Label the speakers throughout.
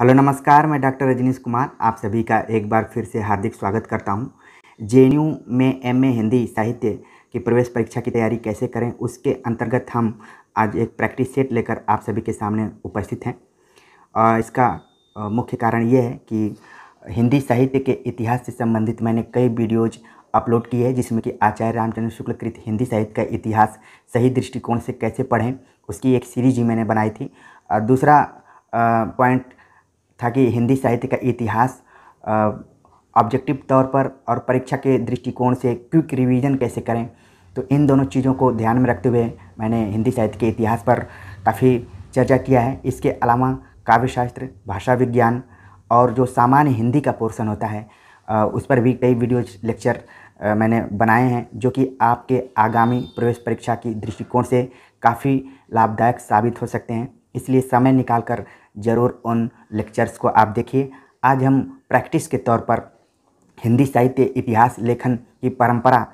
Speaker 1: hello नमस्कार मैं doctor Rajneesh Kumar आप सभी का एक बार फिर से हार्दिक स्वागत करता हूं जे में एमए हिंदी साहित्य की प्रवेश परीक्षा की तैयारी कैसे करें उसके अंतर्गत हम आज एक प्रैक्टिस सेट लेकर आप सभी के सामने उपस्थित हैं और इसका मुख्य कारण ये है कि हिंदी साहित्य के इतिहास से संबंधित मैंने कई वीडियोज़ अपलोड की है जिसमें कि आचार्य रामचंद्र शुक्ल कृत हिंदी साहित्य का इतिहास सही दृष्टिकोण से कैसे पढ़ें उसकी एक सीरीज ही मैंने बनाई थी और दूसरा पॉइंट था कि हिंदी साहित्य का इतिहास ऑब्जेक्टिव तौर पर और परीक्षा के दृष्टिकोण से क्विक रिवीजन कैसे करें तो इन दोनों चीज़ों को ध्यान में रखते हुए मैंने हिंदी साहित्य के इतिहास पर काफ़ी चर्चा किया है इसके अलावा काव्यशास्त्र भाषा विज्ञान और जो सामान्य हिंदी का पोर्शन होता है उस पर भी कई वीडियो लेक्चर मैंने बनाए हैं जो कि आपके आगामी प्रवेश परीक्षा की दृष्टिकोण से काफ़ी लाभदायक साबित हो सकते हैं इसलिए समय निकालकर ज़रूर उन लेक्चर्स को आप देखिए आज हम प्रैक्टिस के तौर पर हिंदी साहित्य इतिहास लेखन की परंपरा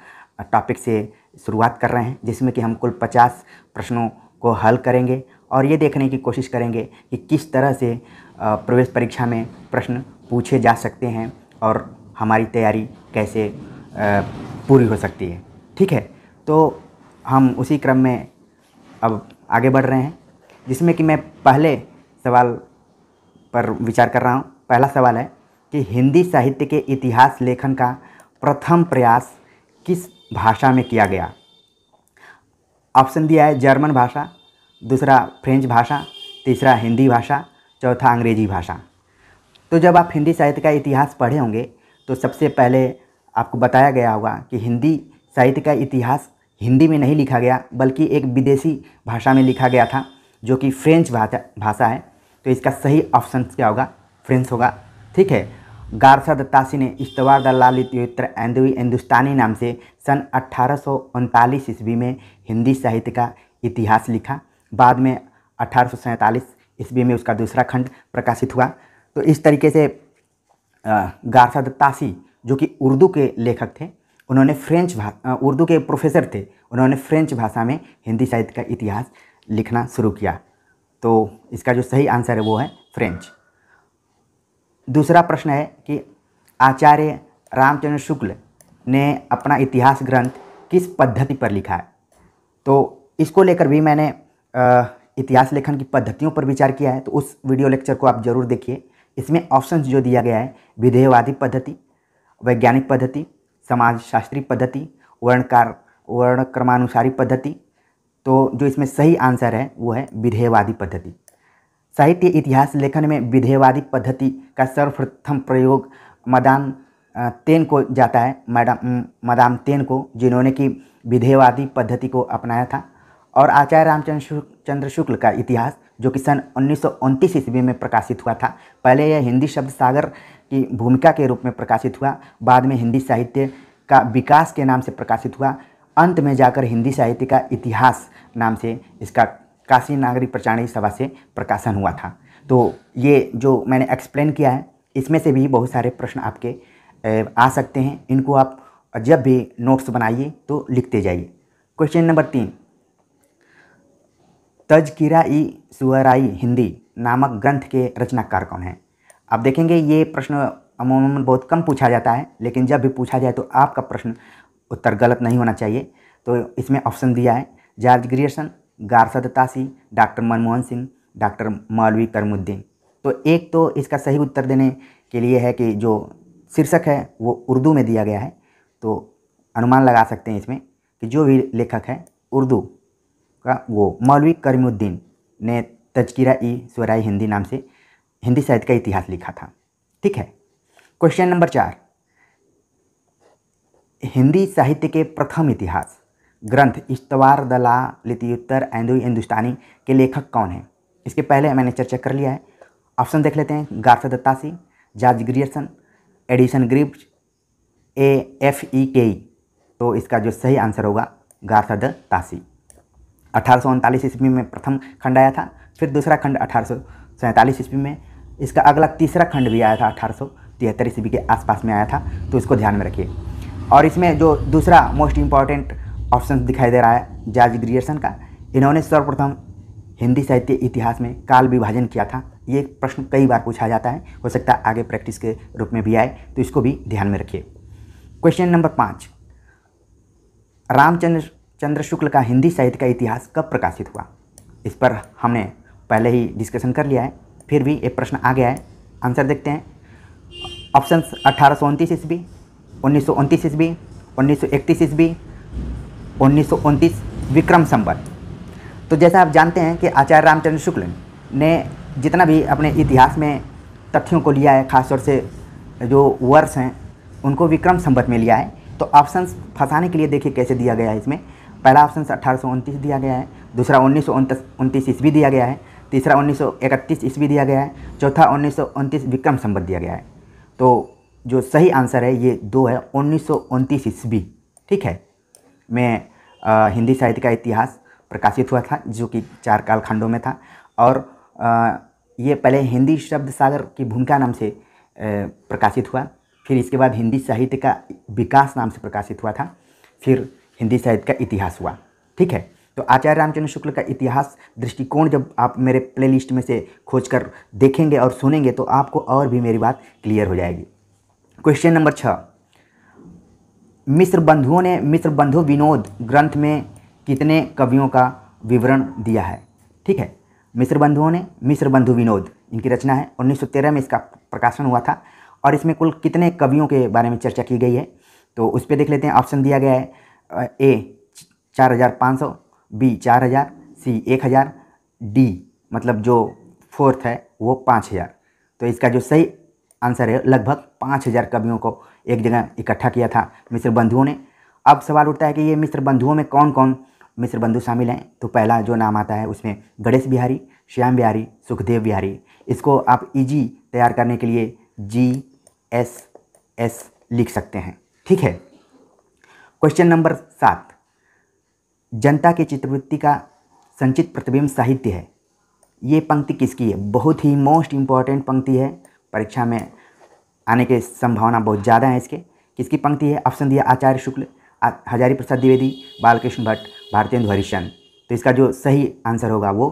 Speaker 1: टॉपिक से शुरुआत कर रहे हैं जिसमें कि हम कुल पचास प्रश्नों को हल करेंगे और ये देखने की कोशिश करेंगे कि किस तरह से प्रवेश परीक्षा में प्रश्न पूछे जा सकते हैं और हमारी तैयारी कैसे पूरी हो सकती है ठीक है तो हम उसी क्रम में अब आगे बढ़ रहे हैं जिसमें कि मैं पहले सवाल पर विचार कर रहा हूँ पहला सवाल है कि हिंदी साहित्य के इतिहास लेखन का प्रथम प्रयास किस भाषा में किया गया ऑप्शन दिया है जर्मन भाषा दूसरा फ्रेंच भाषा तीसरा हिंदी भाषा चौथा अंग्रेजी भाषा तो जब आप हिंदी साहित्य का इतिहास पढ़े होंगे तो सबसे पहले आपको बताया गया होगा कि हिंदी साहित्य का इतिहास हिंदी में नहीं लिखा गया बल्कि एक विदेशी भाषा में लिखा गया था जो कि फ्रेंच भाषा भाषा है तो इसका सही ऑप्शन क्या होगा फ्रेंस होगा ठीक है गारसा दत्तासी ने इश्तवार द लालित युत्र एंदवी हिंदुस्तानी नाम से सन अट्ठारह ईस्वी में हिंदी साहित्य का इतिहास लिखा बाद में अठारह ईस्वी में उसका दूसरा खंड प्रकाशित हुआ तो इस तरीके से गारसा दत्तासी जो कि उर्दू के लेखक थे उन्होंने फ्रेंच भाषा उर्दू के प्रोफेसर थे उन्होंने फ्रेंच भाषा में हिंदी साहित्य का इतिहास लिखना शुरू किया तो इसका जो सही आंसर है वो है फ्रेंच दूसरा प्रश्न है कि आचार्य रामचंद्र शुक्ल ने अपना इतिहास ग्रंथ किस पद्धति पर लिखा है तो इसको लेकर भी मैंने इतिहास लेखन की पद्धतियों पर विचार किया है तो उस वीडियो लेक्चर को आप जरूर देखिए इसमें ऑप्शन जो दिया गया है विधेयवादी पद्धति वैज्ञानिक पद्धति समाजशास्त्री पद्धति वर्णकार वर्णक्रमानुसारी पद्धति तो जो इसमें सही आंसर है वो है विधेयवादी पद्धति साहित्य इतिहास लेखन में विधेयवादी पद्धति का सर्वप्रथम प्रयोग मदान तेन को जाता है मैडम मदाम तेन को जिन्होंने कि विधेयवादी पद्धति को अपनाया था और आचार्य रामचंद्र चंद्र शुक्ल का इतिहास जो कि सन उन्नीस ईस्वी में प्रकाशित हुआ था पहले यह हिंदी शब्द सागर की भूमिका के रूप में प्रकाशित हुआ बाद में हिंदी साहित्य का विकास के नाम से प्रकाशित हुआ अंत में जाकर हिंदी साहित्य का इतिहास नाम से इसका काशी नागरी प्रचारणी सभा से प्रकाशन हुआ था तो ये जो मैंने एक्सप्लेन किया है इसमें से भी बहुत सारे प्रश्न आपके आ सकते हैं इनको आप जब भी नोट्स बनाइए तो लिखते जाइए क्वेश्चन नंबर तीन तजकिरा ई सुअराई हिंदी नामक ग्रंथ के रचनाकार कौन हैं आप देखेंगे ये प्रश्न अमूमन बहुत कम पूछा जाता है लेकिन जब भी पूछा जाए तो आपका प्रश्न उत्तर गलत नहीं होना चाहिए तो इसमें ऑप्शन दिया है George Grierson Garcin de Tassy doctor Manmohan Singh doctor Maulvi Karimuddin तो एक तो इसका सही उत्तर देने के लिए है कि जो शीर्षक है वो उर्दू में दिया गया है तो अनुमान लगा सकते हैं इसमें कि जो भी लेखक है उर्दू का वो मौलवी करमुद्दीन ने तजकिरा ई स्वराई हिंदी नाम से हिंदी साहित्य का इतिहास लिखा था ठीक है क्वेश्चन नंबर चार हिंदी साहित्य के प्रथम इतिहास ग्रंथ इश्तवार दला लितियुत्तर एंदु हिंदुस्तानी के लेखक कौन हैं इसके पहले मैंने चर्चा कर लिया है ऑप्शन देख लेते हैं Garcin de Tassy George Grierson Edwin Greaves A F E Keay तो इसका जो सही आंसर होगा गार्फद तासी अठारह ईस्वी में प्रथम खंड आया था फिर दूसरा खंड अठारह ईस्वी में इसका अगला तीसरा खंड भी आया था अठारह ईस्वी के आसपास में आया था तो इसको ध्यान में रखिए और इसमें जो दूसरा मोस्ट इम्पॉर्टेंट ऑप्शन दिखाई दे रहा है जॉर्ज ग्रियर्सन का इन्होंने सर्वप्रथम हिंदी साहित्य इतिहास में काल विभाजन किया था ये प्रश्न कई बार पूछा जाता है हो सकता है आगे प्रैक्टिस के रूप में भी आए तो इसको भी ध्यान में रखिए क्वेश्चन नंबर पाँच रामचंद्र चंद्र शुक्ल का हिंदी साहित्य का इतिहास कब प्रकाशित हुआ इस पर हमने पहले ही डिस्कशन कर लिया है फिर भी एक प्रश्न आ गया है आंसर देखते हैं ऑप्शन अट्ठारह सौ उनतीस ईस्वी उन्नीस सौ उनतीस ईस्वी उन्नीस सौ इकतीस ईस्वी उन्नीस सौ उनतीस विक्रम संबत तो जैसा आप जानते हैं कि आचार्य रामचंद्र शुक्ल ने जितना भी अपने इतिहास में तथ्यों को लिया है खासतौर से जो वर्ष हैं उनको विक्रम संबत में लिया है तो ऑप्शन फंसाने के लिए देखिए कैसे दिया गया है इसमें पहला ऑप्शन अठारह दिया गया है दूसरा उन्नीस ईस्वी दिया गया है तीसरा उन्नीस ईस्वी दिया गया है चौथा उन्नीस विक्रम संबत दिया गया है तो जो सही आंसर है ये दो है उन्नीस ईस्वी ठीक है मैं आ, हिंदी साहित्य का इतिहास प्रकाशित हुआ था जो कि चार कालखंडों में था और आ, ये पहले हिंदी शब्द सागर की भूमिका नाम से आ, प्रकाशित हुआ फिर इसके बाद हिंदी साहित्य का विकास नाम से प्रकाशित हुआ था फिर हिंदी साहित्य का इतिहास हुआ ठीक है तो आचार्य रामचंद्र शुक्ल का इतिहास दृष्टिकोण जब आप मेरे प्लेलिस्ट में से खोज कर देखेंगे और सुनेंगे तो आपको और भी मेरी बात क्लियर हो जाएगी क्वेश्चन नंबर छः मिस्र बंधुओं ने मिस्र बंधु विनोद ग्रंथ में कितने कवियों का विवरण दिया है ठीक है मिस्र बंधुओं ने मिस्र बंधु विनोद इनकी रचना है 1913 में इसका प्रकाशन हुआ था और इसमें कुल कितने कवियों के बारे में चर्चा की गई है तो उस पर देख लेते हैं ऑप्शन दिया गया है ए चार हज़ार पाँच सौ बी चार हज़ार सी एक हज़ार डी मतलब जो फोर्थ है वो पाँच हज़ार तो इसका जो सही आंसर है लगभग पाँच हज़ार कवियों को एक जगह इकट्ठा किया था मिस्र बंधुओं ने अब सवाल उठता है कि ये मिस्र बंधुओं में कौन कौन मिस्र बंधु शामिल हैं तो पहला जो नाम आता है उसमें गणेश बिहारी श्याम बिहारी सुखदेव बिहारी इसको आप इजी e तैयार करने के लिए जी एस एस लिख सकते हैं ठीक है क्वेश्चन नंबर सात जनता की चित्रवृत्ति का संचित प्रतिबिंब साहित्य है ये पंक्ति किसकी है बहुत ही मोस्ट इम्पॉर्टेंट पंक्ति है परीक्षा में आने के संभावना बहुत ज़्यादा है इसके किसकी पंक्ति है ऑप्शन दिया आचार्य शुक्ल हजारी प्रसाद द्विवेदी बालकृष्ण भट्ट भारतीय हरिश्चंद तो इसका जो सही आंसर होगा वो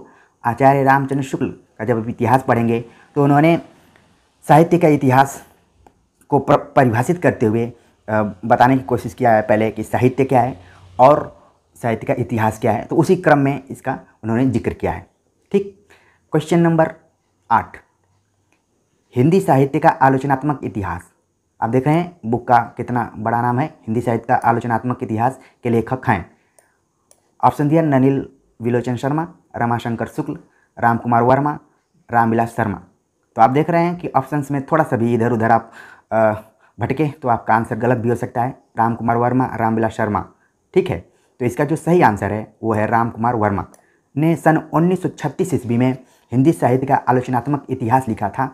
Speaker 1: आचार्य रामचंद्र शुक्ल का जब इतिहास पढ़ेंगे तो उन्होंने साहित्य का इतिहास को परिभाषित करते हुए बताने की कोशिश किया है पहले कि साहित्य क्या है और साहित्य का इतिहास क्या है तो उसी क्रम में इसका उन्होंने जिक्र किया है ठीक क्वेश्चन नंबर आठ हिंदी साहित्य का आलोचनात्मक इतिहास आप देख रहे हैं बुक का कितना बड़ा नाम है हिंदी साहित्य का आलोचनात्मक इतिहास के लेखक हैं ऑप्शन दिया ननिल विलोचन शर्मा रमाशंकर शुक्ल राम कुमार वर्मा रामविलास शर्मा तो आप देख रहे हैं कि ऑप्शंस में थोड़ा सा भी इधर उधर आप भटके तो आपका आंसर गलत भी हो सकता है राम कुमार वर्मा रामविलास शर्मा ठीक है तो इसका जो सही आंसर है वो है राम कुमार वर्मा ने सन 1936 ईस्वी में हिंदी साहित्य का आलोचनात्मक इतिहास लिखा था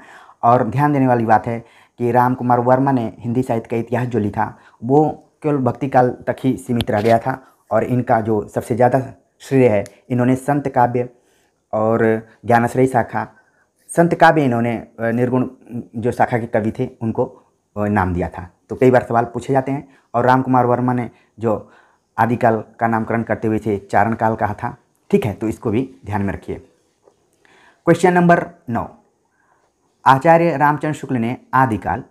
Speaker 1: और ध्यान देने वाली बात है कि राम कुमार वर्मा ने हिंदी साहित्य का इतिहास जो लिखा वो केवल भक्ति काल तक ही सीमित रह गया था और इनका जो सबसे ज़्यादा श्रेय है इन्होंने संत काव्य और ज्ञानाश्रय शाखा संत काव्य इन्होंने निर्गुण जो शाखा के कवि थे उनको नाम दिया था तो कई बार सवाल पूछे जाते हैं और राम कुमार वर्मा ने जो आदिकाल का नामकरण करते हुए थे चारण काल कहा था ठीक है तो इसको भी ध्यान में रखिए क्वेश्चन नंबर नौ आचार्य रामचंद्र शुक्ल ने आदिकाल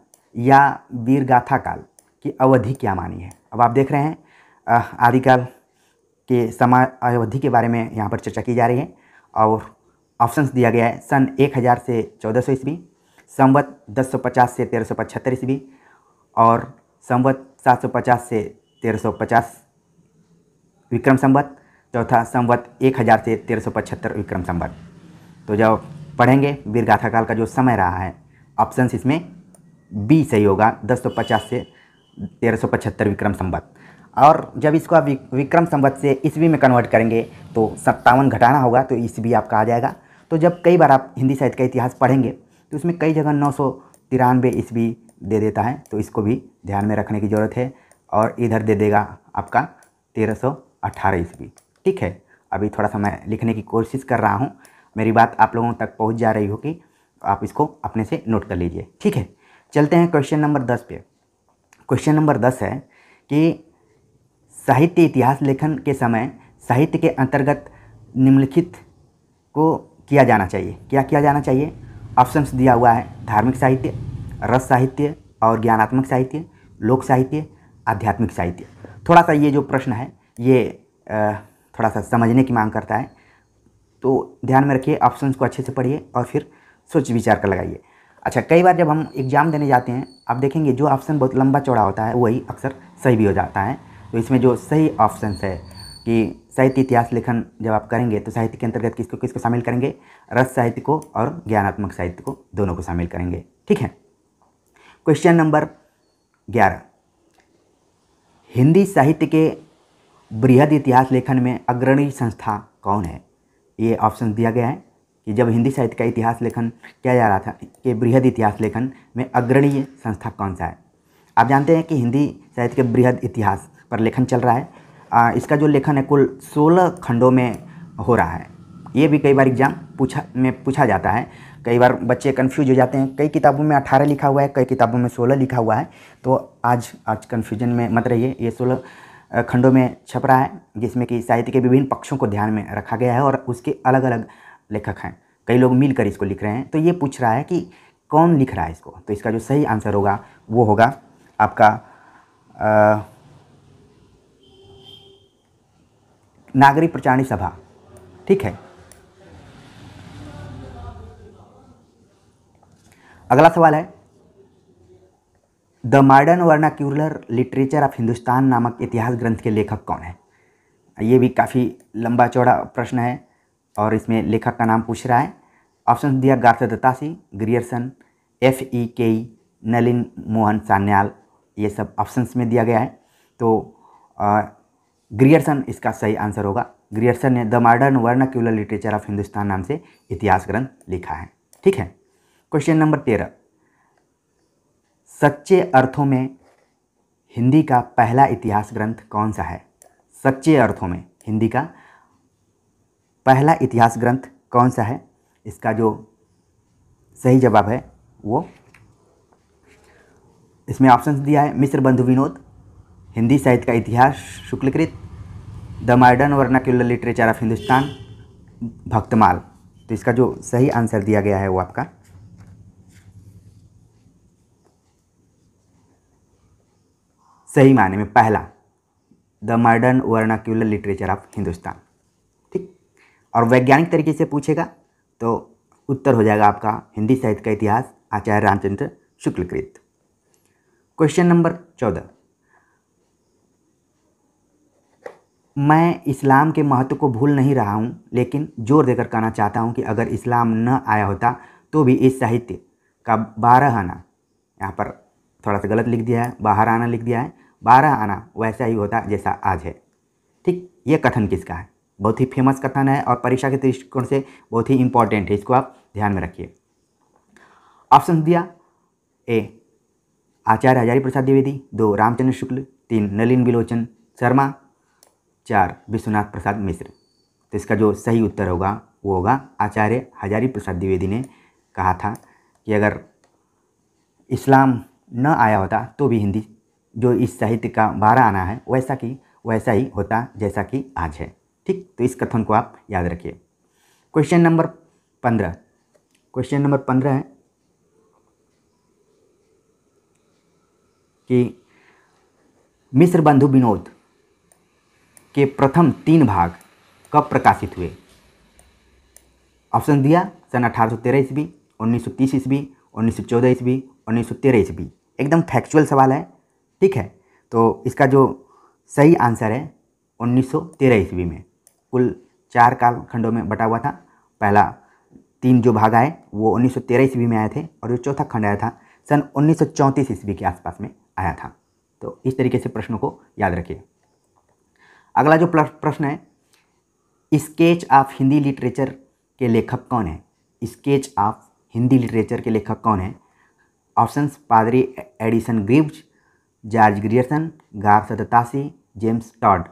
Speaker 1: या वीरगाथाकाल काल की अवधि क्या मानी है अब आप देख रहे हैं आदिकाल के समा अवधि के बारे में यहाँ पर चर्चा की जा रही है और ऑप्शंस दिया गया है सन 1000 से 1400 सौ ईस्वी संवत 1050 से 1375 सौ ईस्वी और संवत 750 से 1350 विक्रम संवत चौथा संवत 1000 से 1375 विक्रम संवत तो जब पढ़ेंगे वीरगाथा काल का जो समय रहा है ऑप्शन इसमें बी सही होगा दस सौ पचास से तेरह सौ पचहत्तर विक्रम संबत और जब इसको आप विक्रम संबत से ईस्वी में कन्वर्ट करेंगे तो सत्तावन घटाना होगा तो ईस्वी आपका आ जाएगा तो जब कई बार आप हिंदी साहित्य का इतिहास पढ़ेंगे तो उसमें कई जगह नौ सौ तिरानवे ईस्वी दे देता है तो इसको भी ध्यान में रखने की ज़रूरत है और इधर दे देगा आपका तेरह सौ अट्ठारह ईस्वी ठीक है अभी थोड़ा सा मैं लिखने की कोशिश कर रहा हूँ मेरी बात आप लोगों तक पहुँच जा रही होगी तो आप इसको अपने से नोट कर लीजिए ठीक है चलते हैं क्वेश्चन नंबर दस पे क्वेश्चन नंबर दस है कि साहित्य इतिहास लेखन के समय साहित्य के अंतर्गत निम्नलिखित को किया जाना चाहिए क्या किया जाना चाहिए ऑप्शंस दिया हुआ है धार्मिक साहित्य रस साहित्य और ज्ञानात्मक साहित्य लोक साहित्य आध्यात्मिक साहित्य थोड़ा सा ये जो प्रश्न है ये थोड़ा सा समझने की मांग करता है तो ध्यान में रखिए ऑप्शन को अच्छे से पढ़िए और फिर सोच विचार कर लगाइए अच्छा कई बार जब हम एग्ज़ाम देने जाते हैं आप देखेंगे जो ऑप्शन बहुत लंबा चौड़ा होता है वही अक्सर सही भी हो जाता है तो इसमें जो सही ऑप्शन है कि साहित्य इतिहास लेखन जब आप करेंगे तो साहित्य के अंतर्गत किसको किसको शामिल करेंगे रस साहित्य को और ज्ञानात्मक साहित्य को दोनों को शामिल करेंगे ठीक है क्वेश्चन नंबर ग्यारह हिंदी साहित्य के बृहद इतिहास लेखन में अग्रणी संस्था कौन है ये ऑप्शन दिया गया है कि जब हिंदी साहित्य का इतिहास लेखन किया जा रहा था कि बृहद इतिहास लेखन में अग्रणीय संस्था कौन सा है आप जानते हैं कि हिंदी साहित्य के बृहद इतिहास पर लेखन चल रहा है आ, इसका जो लेखन है कुल सोलह खंडों में हो रहा है ये भी कई बार एग्जाम पूछा में पूछा जाता है कई बार बच्चे कन्फ्यूज हो जाते हैं कई किताबों में अठारह लिखा हुआ है कई किताबों में सोलह लिखा हुआ है तो आज आज कन्फ्यूजन में मत रहिए ये सोलह खंडों में छप रहा है जिसमें कि साहित्य के विभिन्न पक्षों को ध्यान में रखा गया है और उसके अलग अलग लेखक हैं कई लोग मिलकर इसको लिख रहे हैं तो ये पूछ रहा है कि कौन लिख रहा है इसको तो इसका जो सही आंसर होगा वो होगा आपका नागरिक प्रचारणी सभा ठीक है अगला सवाल है the modern vernacular literature of Hindustan नामक इतिहास ग्रंथ के लेखक कौन है ये भी काफ़ी लंबा चौड़ा प्रश्न है और इसमें लेखक का नाम पूछ रहा है ऑप्शन दिया Garcin de Tassy Singh Grierson F E Keay Nalin Mohan Sanyal ये सब ऑप्शंस में दिया गया है तो ग्रियर्सन इसका सही आंसर होगा ग्रियर्सन ने the modern vernacular literature of Hindustan नाम से इतिहास ग्रंथ लिखा है ठीक है क्वेश्चन नंबर तेरह सच्चे अर्थों में हिंदी का पहला इतिहास ग्रंथ कौन सा है सच्चे अर्थों में हिंदी का पहला इतिहास ग्रंथ कौन सा है इसका जो सही जवाब है वो इसमें ऑप्शन दिया है मिस्र बंधु विनोद हिंदी साहित्य का इतिहास शुक्लकृत the modern vernacular literature of Hindustan Bhaktamal तो इसका जो सही आंसर दिया गया है वो आपका सही माने में पहला the modern vernacular literature of Hindustan ठीक और वैज्ञानिक तरीके से पूछेगा तो उत्तर हो जाएगा आपका हिंदी साहित्य का इतिहास आचार्य रामचंद्र शुक्लकृत क्वेश्चन नंबर चौदह मैं इस्लाम के महत्व को भूल नहीं रहा हूँ लेकिन जोर देकर कहना चाहता हूँ कि अगर इस्लाम न आया होता तो भी इस साहित्य का बारह आना यहाँ पर थोड़ा सा गलत लिख दिया है बाहर आना लिख दिया है बाहर आना वैसा ही होता जैसा आज है ठीक ये कथन किसका है बहुत ही फेमस कथन है और परीक्षा के दृष्टिकोण से बहुत ही इम्पॉर्टेंट है इसको आप ध्यान में रखिए ऑप्शन दिया ए आचार्य हजारी प्रसाद द्विवेदी दो रामचंद्र शुक्ल तीन नलिन बिलोचन शर्मा चार विश्वनाथ प्रसाद मिश्र तो इसका जो सही उत्तर होगा वो होगा आचार्य हजारी प्रसाद द्विवेदी ने कहा था कि अगर इस्लाम न आया होता तो भी हिंदी जो इस साहित्य का बारह आना है वैसा कि वैसा ही होता जैसा कि आज है ठीक तो इस कथन को आप याद रखिए क्वेश्चन नंबर पंद्रह क्वेश्चन नंबर पंद्रह है कि मिस्र बंधु विनोद के प्रथम तीन भाग कब प्रकाशित हुए ऑप्शन दिया सन अठारह सौ तेरह ईस्वी उन्नीस सौ तीस ईस्वी उन्नीस सौ चौदह ईस्वी उन्नीस सौ तेरह ईस्वी एकदम फैक्चुअल सवाल है ठीक है तो इसका जो सही आंसर है 1913 ईस्वी में कुल चार कालखंडों में बटा हुआ था पहला तीन जो भाग आए वो 1913 ईस्वी में आए थे और जो चौथा खंड आया था सन उन्नीस ईस्वी के आसपास में आया था तो इस तरीके से प्रश्नों को याद रखिए अगला जो प्रश्न है स्केच ऑफ हिंदी लिटरेचर के लेखक कौन है स्केच ऑफ हिंदी लिटरेचर के लेखक कौन है ऑप्शंस पादरी एडिसन ग्रीव्स जॉर्ज ग्रियर्सन गार सततासी जेम्स टॉड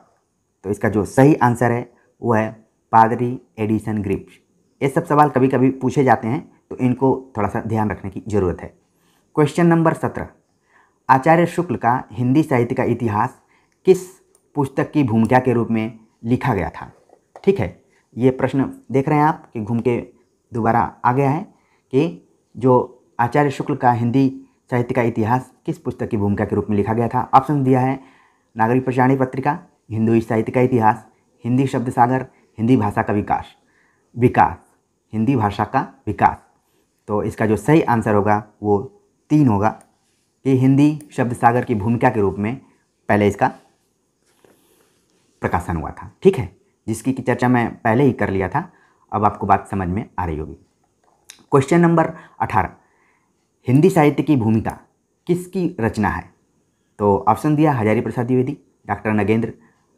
Speaker 1: तो इसका जो सही आंसर है वो है पादरी एडिसन ग्रीव्स ये सब सवाल कभी कभी पूछे जाते हैं तो इनको थोड़ा सा ध्यान रखने की ज़रूरत है क्वेश्चन नंबर सत्रह आचार्य शुक्ल का हिंदी साहित्य का इतिहास किस पुस्तक की भूमिका के रूप में लिखा गया था ठीक है ये प्रश्न देख रहे हैं आप कि घूम के दोबारा आ गया है कि जो आचार्य शुक्ल का हिंदी साहित्य का इतिहास किस पुस्तक की भूमिका के रूप में लिखा गया था ऑप्शन दिया है नागरिक प्रचारणी पत्रिका हिंदू साहित्य का इतिहास हिंदी शब्द सागर हिंदी भाषा का विकास विकास हिंदी भाषा का विकास तो इसका जो सही आंसर होगा वो तीन होगा कि हिंदी शब्द सागर की भूमिका के रूप में पहले इसका प्रकाशन हुआ था ठीक है जिसकी की चर्चा मैं पहले ही कर लिया था अब आपको बात समझ में आ रही होगी क्वेश्चन नंबर अठारह हिंदी साहित्य की भूमिका किसकी रचना है तो ऑप्शन दिया हजारी प्रसाद द्विवेदी डॉक्टर नगेंद्र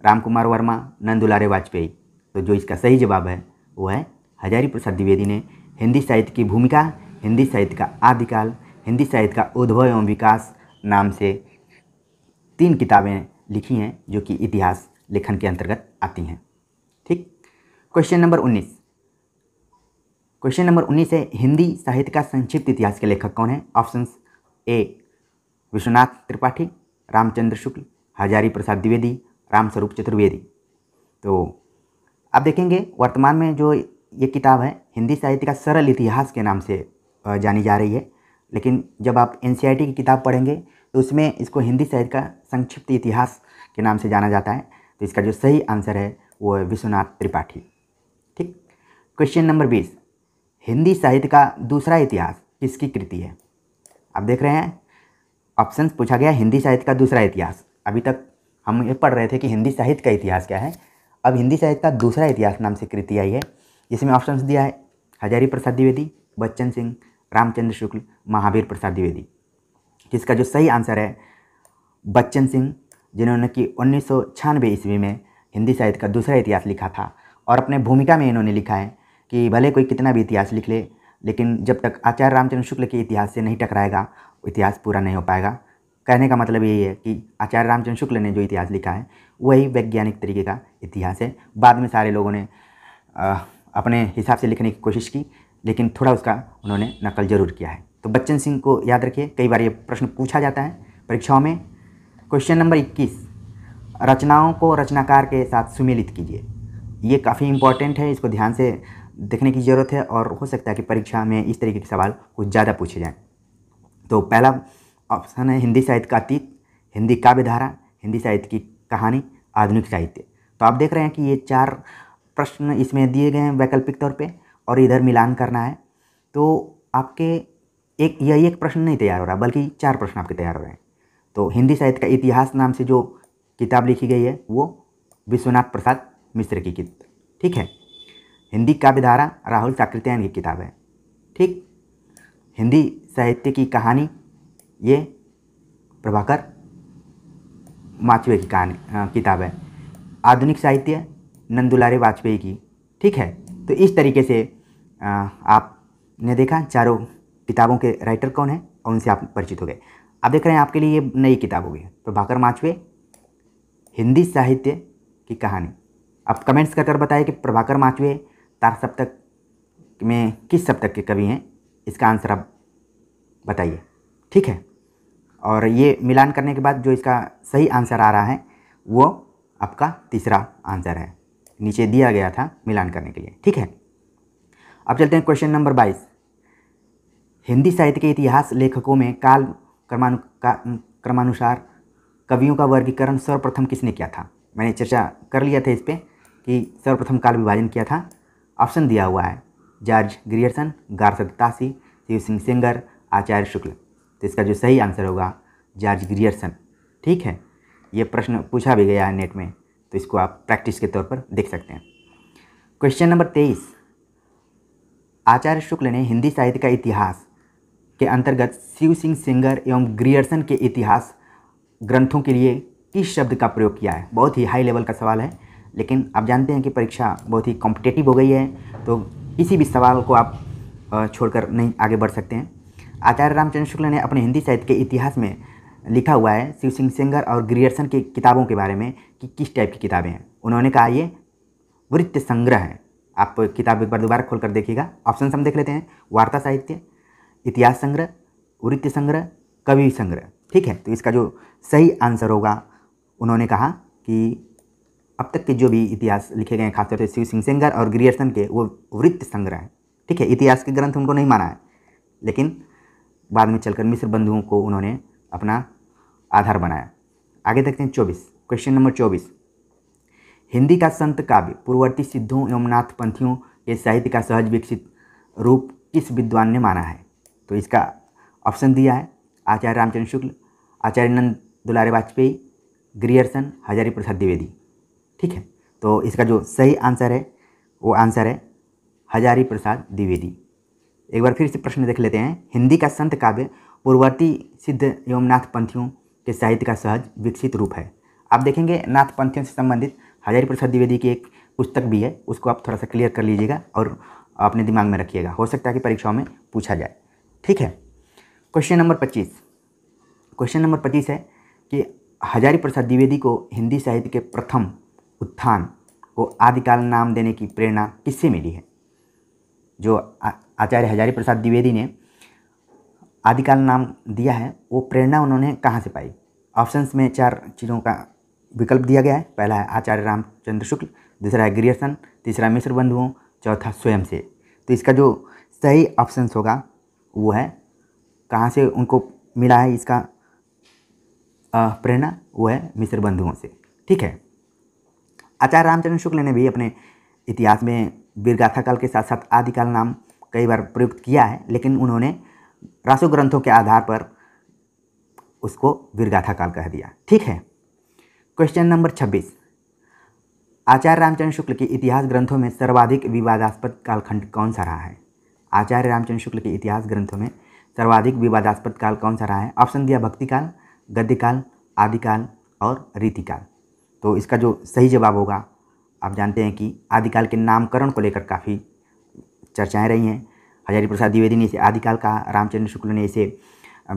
Speaker 1: राम कुमार वर्मा नंदुलारे वाजपेयी तो जो इसका सही जवाब है वो है हजारी प्रसाद द्विवेदी ने हिंदी साहित्य की भूमिका हिंदी साहित्य का आदिकाल हिंदी साहित्य का उद्भव एवं विकास नाम से तीन किताबें लिखी हैं जो कि इतिहास लेखन के अंतर्गत आती हैं ठीक क्वेश्चन नंबर उन्नीस क्वेश्चन नंबर उन्नीस है हिंदी साहित्य का संक्षिप्त इतिहास के लेखक कौन है ऑप्शन ए विश्वनाथ त्रिपाठी रामचंद्र शुक्ल हजारी प्रसाद द्विवेदी रामस्वरूप चतुर्वेदी तो आप देखेंगे वर्तमान में जो ये किताब है हिंदी साहित्य का सरल इतिहास के नाम से जानी जा रही है लेकिन जब आप एन e की किताब पढ़ेंगे तो उसमें इसको हिंदी साहित्य का संक्षिप्त इतिहास के नाम से जाना जाता है तो इसका जो सही आंसर है वो है विश्वनाथ त्रिपाठी ठीक क्वेश्चन नंबर बीस हिंदी साहित्य का दूसरा इतिहास किसकी कृति है अब देख रहे हैं ऑप्शन पूछा गया हिंदी साहित्य का दूसरा इतिहास अभी तक हम ये पढ़ रहे थे कि हिंदी साहित्य का इतिहास क्या है अब हिंदी साहित्य का दूसरा इतिहास नाम से कृति आई है जिसमें ऑप्शन दिया है हजारी प्रसाद द्विवेदी बच्चन सिंह रामचंद्र शुक्ल महावीर प्रसाद द्विवेदी जिसका जो सही आंसर है बच्चन सिंह जिन्होंने कि उन्नीस ईस्वी में हिंदी साहित्य का दूसरा इतिहास लिखा था और अपने भूमिका में इन्होंने लिखा है कि भले कोई कितना भी इतिहास लिख ले लेकिन जब तक आचार्य रामचंद्र शुक्ल के इतिहास से नहीं टकराएगा इतिहास पूरा नहीं हो पाएगा कहने का मतलब यही है कि आचार्य रामचंद्र शुक्ल ने जो इतिहास लिखा है वही वैज्ञानिक तरीके का इतिहास है बाद में सारे लोगों ने आ, अपने हिसाब से लिखने की कोशिश की लेकिन थोड़ा उसका उन्होंने नकल जरूर किया है तो बच्चन सिंह को याद रखिए कई बार ये प्रश्न पूछा जाता है परीक्षाओं में क्वेश्चन नंबर इक्कीस रचनाओं को रचनाकार के साथ सुमिलित कीजिए ये काफ़ी इंपॉर्टेंट है इसको ध्यान से देखने की ज़रूरत है और हो सकता है कि परीक्षा में इस तरीके के सवाल कुछ ज़्यादा पूछे जाएँ तो पहला ऑप्शन है हिंदी साहित्य का अतीत हिंदी काव्य धारा हिंदी साहित्य की कहानी आधुनिक साहित्य तो आप देख रहे हैं कि ये चार प्रश्न इसमें दिए गए हैं वैकल्पिक तौर पे और इधर मिलान करना है तो आपके एक यह एक प्रश्न नहीं तैयार हो रहा बल्कि चार प्रश्न आपके तैयार हो रहे हैं तो हिंदी साहित्य का इतिहास नाम से जो किताब लिखी गई है वो विश्वनाथ प्रसाद मिश्र की किताब ठीक है हिंदी काव्यधारा राहुल साकृत्यायन की किताब है ठीक हिंदी साहित्य की कहानी ये प्रभाकर वाजपेयी की कहानी किताब है आधुनिक साहित्य नंदुलारे वाजपेयी की ठीक है तो इस तरीके से आ, आपने देखा चारों किताबों के राइटर कौन हैं और उनसे आप परिचित हो गए आप देख रहे हैं आपके लिए ये नई किताब होगी प्रभाकर माचवे हिंदी साहित्य की कहानी आप कमेंट्स कर बताएं कि प्रभाकर माचवे तार सप्तक में किस सप्तक के कवि हैं इसका आंसर आप बताइए ठीक है और ये मिलान करने के बाद जो इसका सही आंसर आ रहा है वो आपका तीसरा आंसर है नीचे दिया गया था मिलान करने के लिए ठीक है अब चलते हैं क्वेश्चन नंबर बाईस हिंदी साहित्य के इतिहास लेखकों में काल क्रमानु का क्रमानुसार कवियों का वर्गीकरण सर्वप्रथम किसने किया था मैंने चर्चा कर लिया था इस पर कि सर्वप्रथम काल विभाजन किया था ऑप्शन दिया हुआ है George Grierson Garcin de Tassy Shiv Singh Sengar Acharya Shukla तो इसका जो सही आंसर होगा जॉर्ज ग्रियर्सन ठीक है ये प्रश्न पूछा भी गया है नेट में तो इसको आप प्रैक्टिस के तौर पर देख सकते हैं क्वेश्चन नंबर तेईस आचार्य शुक्ल ने हिंदी साहित्य का इतिहास के अंतर्गत शिव सिंह सेंगर एवं ग्रियर्सन के इतिहास ग्रंथों के लिए किस शब्द का प्रयोग किया है बहुत ही हाई लेवल का सवाल है लेकिन आप जानते हैं कि परीक्षा बहुत ही कॉम्पिटेटिव हो गई है तो किसी भी सवाल को आप छोड़कर नहीं आगे बढ़ सकते हैं आचार्य रामचंद्र शुक्ल ने अपने हिंदी साहित्य के इतिहास में लिखा हुआ है शिव सिंह सेंगर और ग्रियर्सन की किताबों के बारे में कि किस टाइप की किताबें हैं उन्होंने कहा ये वृत्त संग्रह है आप किताब एक बार दोबारा खोल कर देखिएगा ऑप्शन हम देख लेते हैं वार्ता साहित्य इतिहास संग्रह वृत्त संग्रह कवि संग्रह ठीक है तो इसका जो सही आंसर होगा उन्होंने कहा कि अब तक के जो भी इतिहास लिखे गए हैं खासतौर से शिव सिंह सेंगर और ग्रियर्सन के वो वृत्त संग्रह हैं ठीक है इतिहास के ग्रंथ उनको नहीं माना है लेकिन बाद में चलकर मिस्र बंधुओं को उन्होंने अपना आधार बनाया आगे देखते हैं चौबीस क्वेश्चन नंबर चौबीस हिंदी का संत काव्य पूर्ववर्ती सिद्धों एवं नाथ पंथियों के साहित्य का सहज विकसित रूप किस विद्वान ने माना है तो इसका ऑप्शन दिया है आचार्य रामचंद्र शुक्ल आचार्य नंद दुलारे वाजपेयी ग्रियर्सन हजारी प्रसाद द्विवेदी ठीक है तो इसका जो सही आंसर है वो आंसर है हजारी प्रसाद द्विवेदी एक बार फिर से प्रश्न देख लेते हैं हिंदी का संत काव्य पूर्ववर्ती सिद्ध एवं नाथपंथियों के साहित्य का सहज विकसित रूप है आप देखेंगे नाथपंथियों से संबंधित हजारी प्रसाद द्विवेदी की एक पुस्तक भी है उसको आप थोड़ा सा क्लियर कर लीजिएगा और अपने दिमाग में रखिएगा हो सकता है कि परीक्षाओं में पूछा जाए ठीक है क्वेश्चन नंबर पच्चीस क्वेश्चन नंबर पच्चीस है कि हजारी प्रसाद द्विवेदी को हिंदी साहित्य के प्रथम उत्थान को आदिकाल नाम देने की प्रेरणा किससे मिली है जो आचार्य हजारी प्रसाद द्विवेदी ने आदिकाल नाम दिया है वो प्रेरणा उन्होंने कहाँ से पाई ऑप्शंस में चार चीज़ों का विकल्प दिया गया है पहला है आचार्य रामचंद्र शुक्ल दूसरा है ग्रियसन तीसरा मिश्र बंधुओं चौथा स्वयं से तो इसका जो सही ऑप्शंस होगा वो है कहाँ से उनको मिला है इसका प्रेरणा वो है मिश्र बंधुओं से ठीक है आचार्य रामचंद्र शुक्ल ने भी अपने इतिहास में वीरगाथा काल के साथ साथ आदिकाल नाम कई बार प्रयुक्त किया है लेकिन उन्होंने रासो ग्रंथों के आधार पर उसको वीरगाथा काल कह दिया ठीक है क्वेश्चन नंबर छब्बीस आचार्य रामचंद्र शुक्ल के इतिहास ग्रंथों में सर्वाधिक विवादास्पद कालखंड कौन सा रहा है आचार्य रामचंद्र शुक्ल के इतिहास ग्रंथों में सर्वाधिक विवादास्पद काल कौन सा रहा है ऑप्शन दिया भक्ति काल आदिकाल और रीतिकाल तो इसका जो सही जवाब होगा आप जानते हैं कि आदिकाल के नामकरण को लेकर काफ़ी चर्चाएं रही हैं हजारी प्रसाद द्विवेदी ने इसे आदिकाल कहा रामचंद्र शुक्ल ने इसे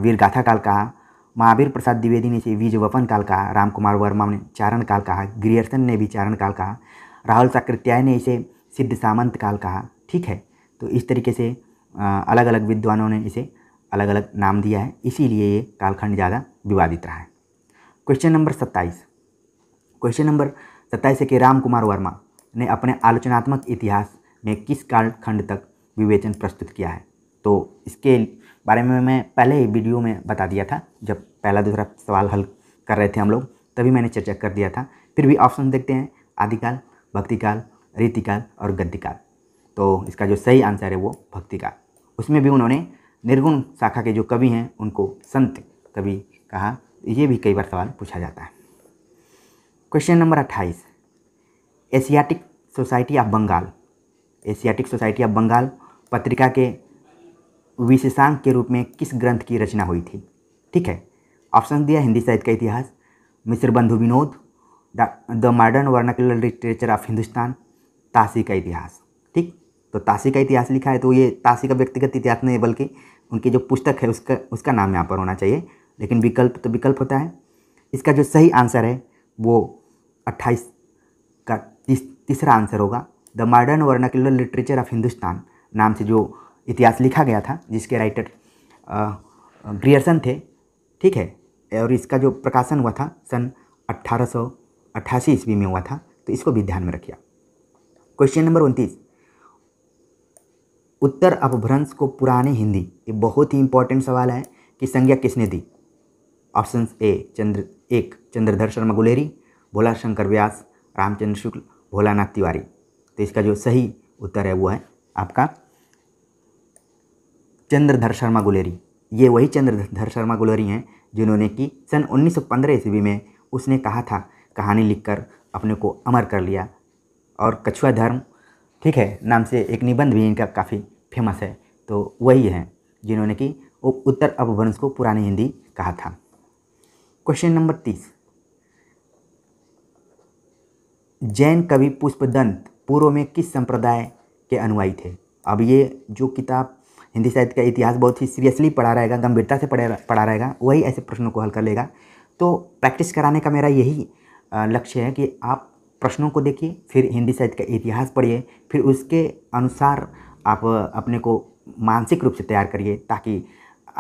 Speaker 1: वीर गाथा काल कहा महावीर प्रसाद द्विवेदी ने इसे वीज वपन काल कहा राम कुमार वर्मा ने चारण काल कहा ग्रियर्सन ने भी चारण काल कहा राहुल साकृत्याय ने इसे सिद्ध सामंत काल कहा ठीक है तो इस तरीके से अलग अलग विद्वानों ने इसे अलग अलग नाम दिया है इसीलिए ये कालखंड ज़्यादा विवादित रहा है क्वेश्चन नंबर सत्ताईस क्वेश्चन नंबर सत्ताईस है कि राम कुमार वर्मा ने अपने आलोचनात्मक इतिहास में किस कालखंड तक विवेचन प्रस्तुत किया है तो इसके बारे में मैं पहले ही वीडियो में बता दिया था जब पहला दूसरा सवाल हल कर रहे थे हम लोग तभी मैंने चर्चा कर दिया था फिर भी ऑप्शन देखते हैं आदिकाल भक्तिकाल रीतिकाल और गद्यकाल तो इसका जो सही आंसर है वो भक्तिकाल उसमें भी उन्होंने निर्गुण शाखा के जो कवि हैं उनको संत कवि कहा ये भी कई बार सवाल पूछा जाता है क्वेश्चन नंबर अट्ठाईस Asiatic Society of Bengal Asiatic Society of Bengal पत्रिका के विशेषांक के रूप में किस ग्रंथ की रचना हुई थी ठीक है ऑप्शन दिया हिंदी साहित्य का इतिहास Mishra Bandhu Vinod the modern vernacular literature of Hindustan Tassy का इतिहास ठीक तो तासी का इतिहास लिखा है तो ये तासी का व्यक्तिगत इतिहास नहीं है बल्कि उनकी जो पुस्तक है उसका उसका नाम यहाँ पर होना चाहिए लेकिन विकल्प तो विकल्प होता है इसका जो सही आंसर है वो अट्ठाईस का तीस तीसरा आंसर होगा the modern vernacular literature of Hindustan नाम से जो इतिहास लिखा गया था जिसके राइटर ग्रियर्सन थे ठीक है और इसका जो प्रकाशन हुआ था सन अट्ठारह ईस्वी में हुआ था तो इसको भी ध्यान में रखिए क्वेश्चन नंबर उनतीस उत्तर अपभ्रंश को पुराने हिंदी ये बहुत ही इंपॉर्टेंट सवाल है कि संज्ञा किसने दी ऑप्शन ए चंद्र एक चंद्रधर शर्मा गुलेरी भोला शंकर व्यास रामचंद्र शुक्ल भोलानाथ तिवारी तो इसका जो सही उत्तर है वो है आपका चंद्रधर शर्मा गुलेरी ये वही चंद्रधर शर्मा गुलेरी हैं जिन्होंने कि सन उन्नीस ईस्वी में उसने कहा था कहानी लिखकर अपने को अमर कर लिया और कछुआ धर्म ठीक है नाम से एक निबंध भी इनका काफ़ी फेमस है तो वही हैं जिन्होंने कि उत्तर अपभ्रंश को पुरानी हिंदी कहा था क्वेश्चन नंबर तीस जैन कवि पुष्पदंत पूर्व में किस संप्रदाय के अनुयायी थे अब ये जो किताब हिंदी साहित्य का इतिहास बहुत ही सीरियसली पढ़ा रहेगा गंभीरता से पढ़ा पढ़ा रहेगा वही ऐसे प्रश्नों को हल कर लेगा तो प्रैक्टिस कराने का मेरा यही लक्ष्य है कि आप प्रश्नों को देखिए फिर हिंदी साहित्य का इतिहास पढ़िए फिर उसके अनुसार आप अपने को मानसिक रूप से तैयार करिए ताकि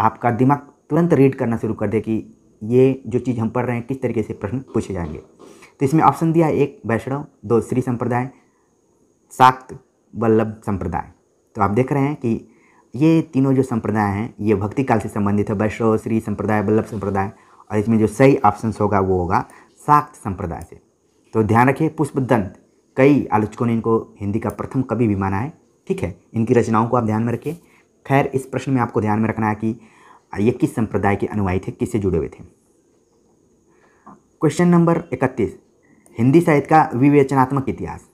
Speaker 1: आपका दिमाग तुरंत रीड करना शुरू कर दे कि ये जो चीज़ हम पढ़ रहे हैं किस तरीके से प्रश्न पूछे जाएंगे तो इसमें ऑप्शन दिया है एक वैष्णव दो श्री संप्रदाय साक्त वल्लभ संप्रदाय तो आप देख रहे हैं कि ये तीनों जो संप्रदाय हैं ये भक्ति काल से संबंधित है वैष्णव श्री संप्रदाय वल्लभ संप्रदाय और इसमें जो सही ऑप्शन होगा वो होगा साक्त संप्रदाय से तो ध्यान रखिए पुष्पदंत कई आलोचकों ने इनको हिंदी का प्रथम कवि भी माना है ठीक है इनकी रचनाओं को आप ध्यान में रखिए खैर इस प्रश्न में आपको ध्यान में रखना है कि ये किस संप्रदाय के अनुयायी थे किससे जुड़े हुए थे क्वेश्चन नंबर इकतीस हिंदी साहित्य का विवेचनात्मक इतिहास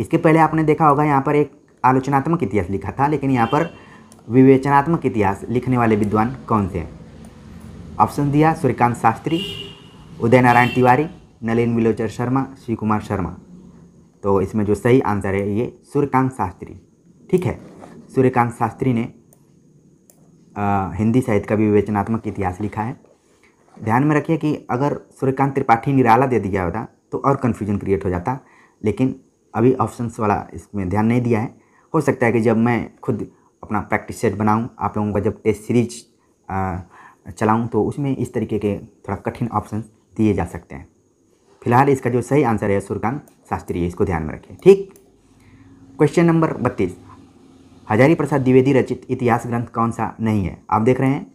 Speaker 1: इसके पहले आपने देखा होगा यहाँ पर एक आलोचनात्मक इतिहास लिखा था लेकिन यहाँ पर विवेचनात्मक इतिहास लिखने वाले विद्वान कौन से हैं ऑप्शन दिया सूर्यकांत शास्त्री उदय नारायण तिवारी नलिन विलोचर शर्मा शिव कुमार शर्मा तो इसमें जो सही आंसर है ये सूर्यकांत शास्त्री ठीक है सूर्यकांत शास्त्री ने आ, हिंदी साहित्य का विवेचनात्मक इतिहास लिखा है ध्यान में रखिए कि अगर सूर्यकांत त्रिपाठी निराला दे दिया होता तो और कन्फ्यूजन क्रिएट हो जाता लेकिन अभी ऑप्शंस वाला इसमें ध्यान नहीं दिया है हो सकता है कि जब मैं खुद अपना प्रैक्टिस सेट बनाऊँ आप लोगों का जब टेस्ट सीरीज चलाऊँ तो उसमें इस तरीके के थोड़ा कठिन ऑप्शन दिए जा सकते हैं फिलहाल इसका जो सही आंसर है सूर्यकांत शास्त्री इसको ध्यान में रखें ठीक क्वेश्चन नंबर बत्तीस हजारी प्रसाद द्विवेदी रचित इतिहास ग्रंथ कौन सा नहीं है आप देख रहे हैं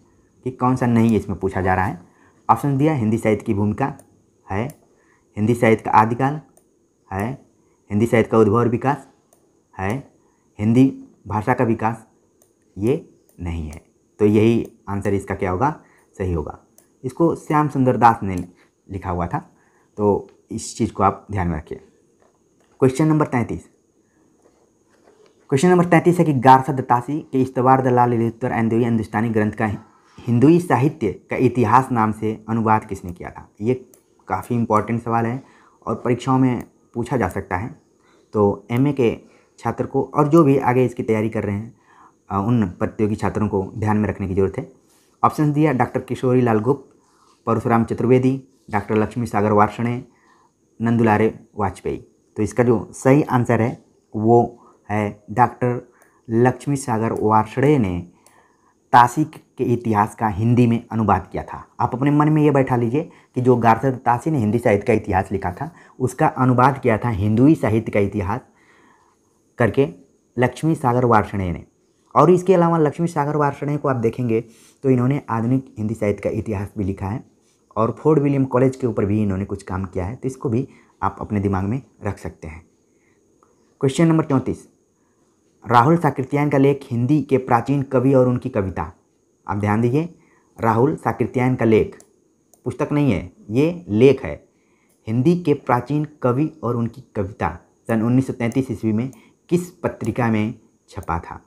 Speaker 1: कि कौन सा नहीं है इसमें पूछा जा रहा है ऑप्शन दिया हिंदी साहित्य की भूमिका है हिंदी साहित्य का आदिकाल है हिंदी साहित्य का उद्भव और विकास है हिंदी भाषा का विकास ये नहीं है तो यही आंसर इसका क्या होगा सही होगा इसको श्याम सुंदर दास ने लिखा हुआ था तो इस चीज़ को आप ध्यान में रखिए क्वेश्चन नंबर तैंतीस क्वेश्चन नंबर तैंतीस है कि गारसा दत्तासी के इश्तवार द लाल लितर एंदोई हिंदुस्तानी ग्रंथ का हिंदुई साहित्य का इतिहास नाम से अनुवाद किसने किया था ये काफ़ी इम्पॉर्टेंट सवाल है और परीक्षाओं में पूछा जा सकता है तो एम के छात्र को और जो भी आगे इसकी तैयारी कर रहे हैं उन प्रतियोगी छात्रों को ध्यान में रखने की ज़रूरत है ऑप्शन दिया डॉक्टर किशोरी लाल गुप्त परशुराम चतुर्वेदी डॉक्टर लक्ष्मी सागर वार्षणे नंदुलारे वाजपेयी तो इसका जो सही आंसर है वो है डॉक्टर लक्ष्मी सागर वार्षणे ने तासिक के इतिहास का हिंदी में अनुवाद किया था आप अपने मन में ये बैठा लीजिए कि जो गार्थर तासी ने हिंदी साहित्य का इतिहास लिखा था उसका अनुवाद किया था हिंदुई साहित्य का इतिहास करके लक्ष्मी सागर वार्षणेय ने और इसके अलावा लक्ष्मी सागर वार्षणेय को आप देखेंगे तो इन्होंने आधुनिक हिंदी साहित्य का इतिहास भी लिखा है और फोर्ड विलियम कॉलेज के ऊपर भी इन्होंने कुछ काम किया है तो इसको भी आप अपने दिमाग में रख सकते हैं क्वेश्चन नंबर चौंतीस राहुल साकृत्यान का लेख हिंदी के प्राचीन कवि और उनकी कविता आप ध्यान दीजिए राहुल साकृत्यायन का लेख पुस्तक नहीं है ये लेख है हिंदी के प्राचीन कवि और उनकी कविता सन उन्नीस ईस्वी में किस पत्रिका में छपा था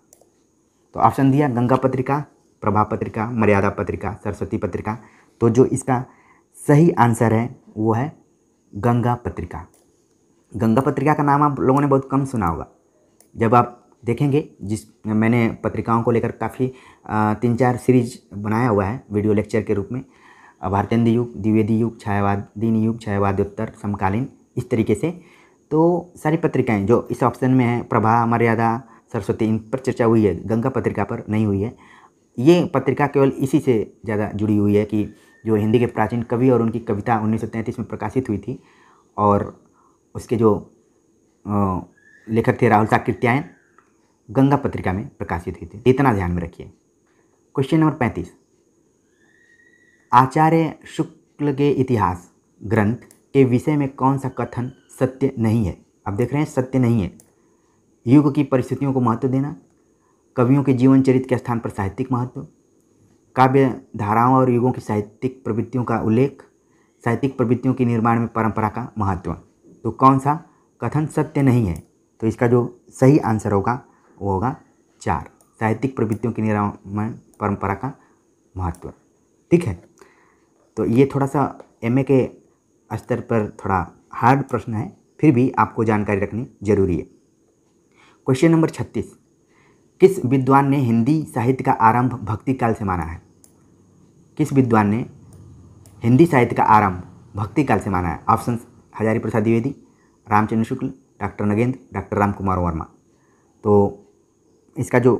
Speaker 1: तो ऑप्शन दिया गंगा पत्रिका प्रभा पत्रिका मर्यादा पत्रिका सरस्वती पत्रिका तो जो इसका सही आंसर है वो है गंगा पत्रिका गंगा पत्रिका का नाम आप लोगों ने बहुत कम सुना होगा जब आप देखेंगे जिस मैंने पत्रिकाओं को लेकर काफ़ी तीन चार सीरीज बनाया हुआ है वीडियो लेक्चर के रूप में भारतेंद्र युग द्विवेदी युग छायावाद दीन युग छायावाद्योत्तर समकालीन इस तरीके से तो सारी पत्रिकाएं जो इस ऑप्शन में है प्रभा मर्यादा सरस्वती इन पर चर्चा हुई है गंगा पत्रिका पर नहीं हुई है ये पत्रिका केवल इसी से ज़्यादा जुड़ी हुई है कि जो हिंदी के प्राचीन कवि और उनकी कविता उन्नीस में प्रकाशित हुई थी और उसके जो लेखक थे राहुल साकिर कृत्यायन गंगा पत्रिका में प्रकाशित हुई थी इतना ध्यान में रखिए क्वेश्चन नंबर पैंतीस आचार्य शुक्ल के इतिहास ग्रंथ के विषय में कौन सा कथन सत्य नहीं है आप देख रहे हैं सत्य नहीं है युग की परिस्थितियों को महत्व देना कवियों के जीवन चरित्र के स्थान पर साहित्यिक महत्व काव्य धाराओं और युगों की साहित्यिक प्रवृत्तियों का उल्लेख साहित्यिक प्रवृत्तियों के निर्माण में परंपरा का महत्व तो कौन सा कथन सत्य नहीं है तो इसका जो सही आंसर होगा वो होगा चार साहित्यिक प्रवृत्तियों के निरामय परंपरा का महत्व ठीक है तो ये थोड़ा सा एमए के स्तर पर थोड़ा हार्ड प्रश्न है फिर भी आपको जानकारी रखनी जरूरी है क्वेश्चन नंबर छत्तीस किस विद्वान ने हिंदी साहित्य का आरंभ भक्ति काल से माना है किस विद्वान ने हिंदी साहित्य का आरंभ भक्ति काल से माना है option Hazari Prasad Dwivedi Ramchandra Shukla doctor Nagendra doctor Ram Kumar Verma तो इसका जो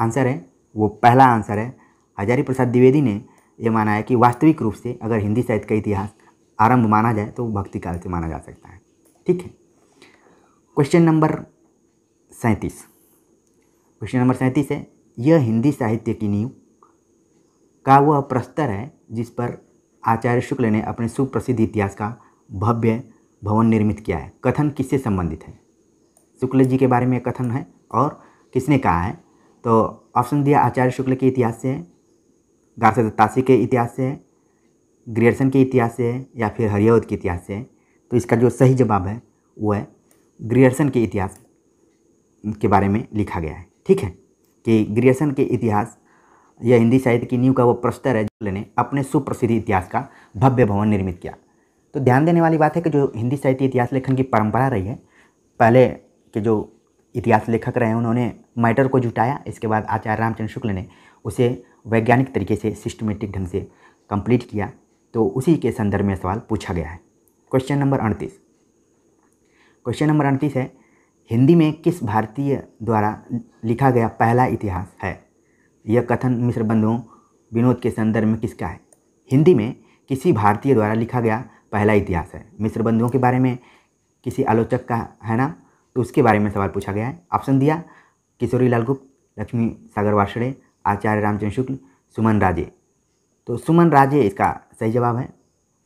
Speaker 1: आंसर है वो पहला आंसर है हजारी प्रसाद द्विवेदी ने ये माना है कि वास्तविक रूप से अगर हिंदी साहित्य का इतिहास आरंभ माना जाए तो भक्ति काल से माना जा सकता है ठीक है क्वेश्चन नंबर सैंतीस क्वेश्चन नंबर सैंतीस है यह हिंदी साहित्य की नींव का वह प्रस्तर है जिस पर आचार्य शुक्ल ने अपने सुप्रसिद्ध इतिहास का भव्य भवन निर्मित किया है कथन किससे संबंधित है शुक्ल जी के बारे में कथन है और किसने कहा है तो ऑप्शन दिया आचार्य शुक्ल के इतिहास से है गारसा दत्तासी के इतिहास से है ग्रियर्सन के इतिहास से है या फिर हरियावत के इतिहास से है तो इसका जो सही जवाब है वो है ग्रियर्सन के इतिहास के बारे में लिखा गया है ठीक है कि ग्रियर्सन के इतिहास यह हिंदी साहित्य की नींव का वो प्रस्तर है जिसने ने अपने सुप्रसिद्ध इतिहास का भव्य भवन निर्मित किया तो ध्यान देने वाली बात है कि जो हिंदी साहित्य इतिहास लेखन की परंपरा रही है पहले के जो इतिहास लेखक रहे उन्होंने मैटर को जुटाया इसके बाद आचार्य रामचंद्र शुक्ल ने उसे वैज्ञानिक तरीके से सिस्टमेटिक ढंग से कंप्लीट किया तो उसी के संदर्भ में सवाल पूछा गया है क्वेश्चन नंबर अड़तीस क्वेश्चन नंबर अड़तीस है हिंदी में किस भारतीय द्वारा लिखा गया पहला इतिहास है यह कथन मिश्र बंधुओं विनोद के संदर्भ में किसका है हिंदी में किसी भारतीय द्वारा लिखा गया पहला इतिहास है मिश्र बंधुओं के बारे में किसी आलोचक का है ना तो उसके बारे में सवाल पूछा गया है ऑप्शन दिया किशोरी लाल गुप्त लक्ष्मी सागर वाषड़े आचार्य रामचंद्र शुक्ल सुमन राजे तो सुमन राजे इसका सही जवाब है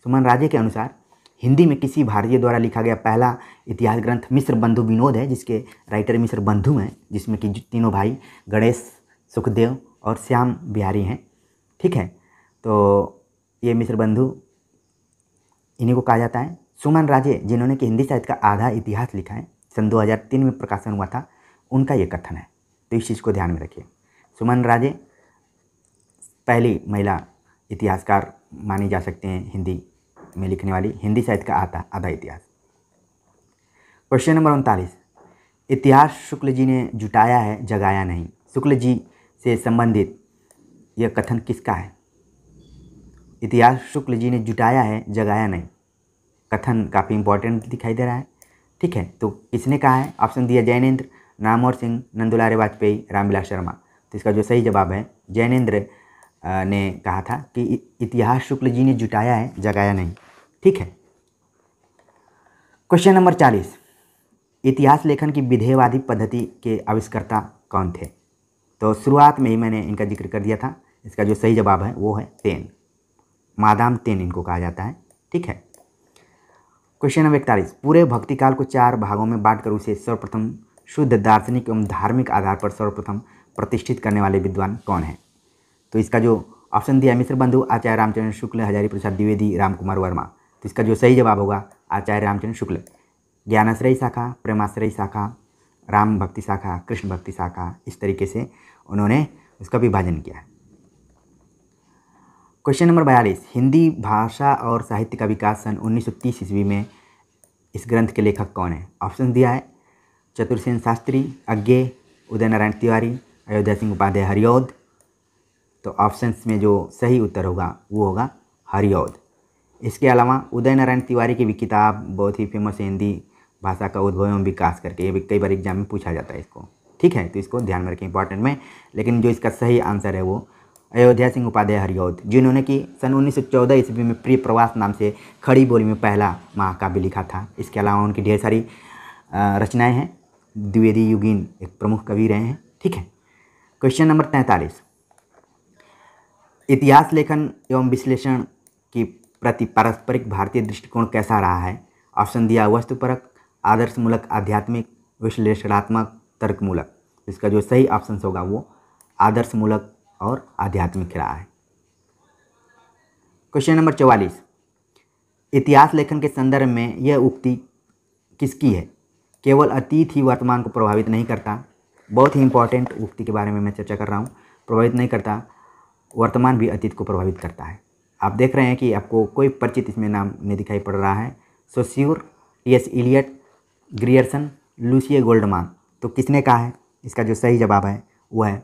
Speaker 1: सुमन राजे के अनुसार हिंदी में किसी भारतीय द्वारा लिखा गया पहला इतिहास ग्रंथ मिस्र बंधु विनोद है जिसके राइटर मिश्र बंधु हैं जिसमें कि तीनों भाई गणेश सुखदेव और श्याम बिहारी हैं ठीक है तो ये मिस्र बंधु इन्हीं को कहा जाता है सुमन राजे जिन्होंने कि हिंदी साहित्य का आधा इतिहास लिखा है सन 2003 में प्रकाशन हुआ था उनका ये कथन है तो इस चीज़ को ध्यान में रखिए सुमन राजे पहली महिला इतिहासकार मानी जा सकते हैं हिंदी में लिखने वाली हिंदी साहित्य का आता आधा इतिहास क्वेश्चन नंबर उनतालीस इतिहास शुक्ल जी ने जुटाया है जगाया नहीं शुक्ल जी से संबंधित यह कथन किसका है इतिहास शुक्ल जी ने जुटाया है जगाया नहीं कथन काफ़ी इंपॉर्टेंट दिखाई दे रहा है ठीक है तो किसने कहा है ऑप्शन दिया जैनेन्द्र नामोर सिंह नंदुलारे वाजपेयी रामविलास शर्मा तो इसका जो सही जवाब है जैनेन्द्र ने कहा था कि इतिहास शुक्ल जी ने जुटाया है जगाया नहीं ठीक है क्वेश्चन नंबर चालीस इतिहास लेखन की विधेयवादी पद्धति के आविष्कर्ता कौन थे तो शुरुआत में ही मैंने इनका जिक्र कर दिया था इसका जो सही जवाब है वो है तेन मादाम तेन इनको कहा जाता है ठीक है क्वेश्चन नंबर इकतालीस पूरे भक्ति काल को चार भागों में बांटकर उसे सर्वप्रथम शुद्ध दार्शनिक एवं धार्मिक आधार पर सर्वप्रथम प्रतिष्ठित करने वाले विद्वान कौन है तो इसका जो ऑप्शन दिया मिश्र बंधु आचार्य रामचंद्र शुक्ल हजारी प्रसाद द्विवेदी राम कुमार वर्मा तो इसका जो सही जवाब होगा आचार्य रामचंद्र शुक्ल ज्ञानाश्रय शाखा प्रेमाश्रय शाखा राम भक्ति शाखा कृष्ण भक्ति शाखा इस तरीके से उन्होंने उसका विभाजन किया है क्वेश्चन नंबर बयालीस हिंदी भाषा और साहित्य का विकास सन उन्नीस ईस्वी में इस ग्रंथ के लेखक कौन है ऑप्शन दिया है चतुर्सेन शास्त्री अज्ञे उदय नारायण तिवारी अयोध्या सिंह उपाध्याय हरिओद तो ऑप्शंस में जो सही उत्तर होगा वो होगा हरिओद इसके अलावा उदय नारायण तिवारी की भी किताब बहुत ही फेमस है हिंदी भाषा का उद्भव एवं विकास करके ये भी कई बार एग्जाम में पूछा जाता है इसको ठीक है तो इसको ध्यान में रखें इंपॉर्टेंट में लेकिन जो इसका सही आंसर है वो अयोध्या सिंह उपाध्याय हरिऔध जिन्होंने कि सन 1914 ईस्वी में प्रिय प्रवास नाम से खड़ी बोली में पहला महाकाव्य लिखा था इसके अलावा उनकी ढेर सारी रचनाएं हैं द्विवेदी युगीन एक प्रमुख कवि रहे हैं ठीक है क्वेश्चन नंबर तैंतालीस इतिहास लेखन एवं विश्लेषण के प्रति पारस्परिक भारतीय दृष्टिकोण कैसा रहा है ऑप्शन दिया वस्तुपरक आदर्शमूलक आध्यात्मिक विश्लेषणात्मक तर्कमूलक इसका जो सही ऑप्शन होगा वो आदर्शमूलक और आध्यात्मिक रहा है क्वेश्चन नंबर चौवालीस इतिहास लेखन के संदर्भ में यह उक्ति किसकी है केवल अतीत ही वर्तमान को प्रभावित नहीं करता बहुत ही इंपॉर्टेंट उक्ति के बारे में मैं चर्चा कर रहा हूँ प्रभावित नहीं करता वर्तमान भी अतीत को प्रभावित करता है आप देख रहे हैं कि आपको कोई परिचित इसमें नाम नहीं दिखाई पड़ रहा है Saussure T S Eliot Grierson Lucien Goldmann तो किसने कहा है इसका जो सही जवाब है वो है